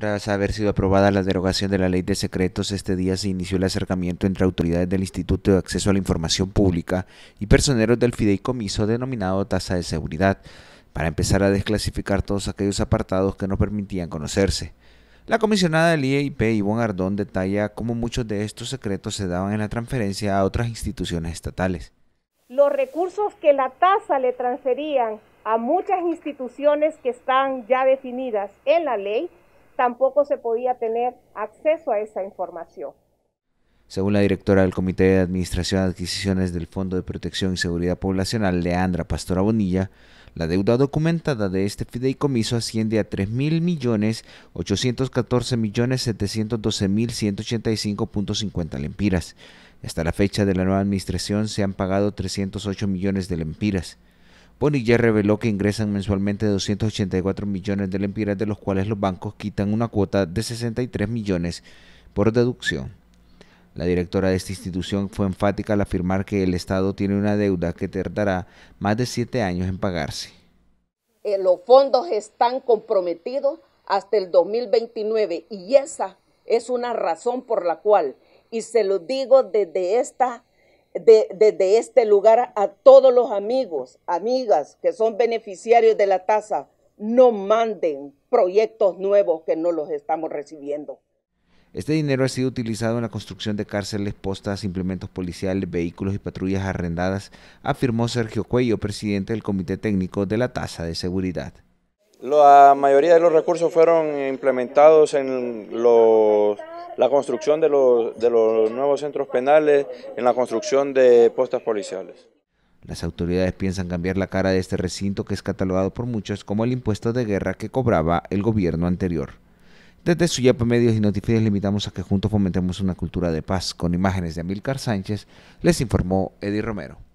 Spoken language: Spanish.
Tras haber sido aprobada la derogación de la ley de secretos, este día se inició el acercamiento entre autoridades del Instituto de Acceso a la Información Pública y personeros del fideicomiso denominado tasa de seguridad, para empezar a desclasificar todos aquellos apartados que no permitían conocerse. La comisionada del IEIP, Ivonne Ardón, detalla cómo muchos de estos secretos se daban en la transferencia a otras instituciones estatales. Los recursos que la tasa le transferían a muchas instituciones que están ya definidas en la ley tampoco se podía tener acceso a esa información. Según la directora del Comité de Administración de Adquisiciones del Fondo de Protección y Seguridad Poblacional, Leandra Pastora Bonilla, la deuda documentada de este fideicomiso asciende a 3.814.712.185.50 lempiras. Hasta la fecha de la nueva administración se han pagado 308 millones de lempiras. Bonilla reveló que ingresan mensualmente 284 millones de lempiras, de los cuales los bancos quitan una cuota de 63 millones por deducción. La directora de esta institución fue enfática al afirmar que el Estado tiene una deuda que tardará más de siete años en pagarse. Eh, los fondos están comprometidos hasta el 2029 y esa es una razón por la cual, y se lo digo desde esta de, desde este lugar a todos los amigos, amigas que son beneficiarios de la tasa, no manden proyectos nuevos que no los estamos recibiendo. Este dinero ha sido utilizado en la construcción de cárceles, postas, implementos policiales, vehículos y patrullas arrendadas, afirmó Sergio Cuello, presidente del Comité Técnico de la Tasa de Seguridad. La mayoría de los recursos fueron implementados en los la construcción de los, nuevos centros penales, en la construcción de postas policiales. Las autoridades piensan cambiar la cara de este recinto que es catalogado por muchos como el impuesto de guerra que cobraba el gobierno anterior. Desde Suyapa Medios y notificas, limitamos a que juntos fomentemos una cultura de paz. Con imágenes de Amílcar Sánchez, les informó Eddie Romero.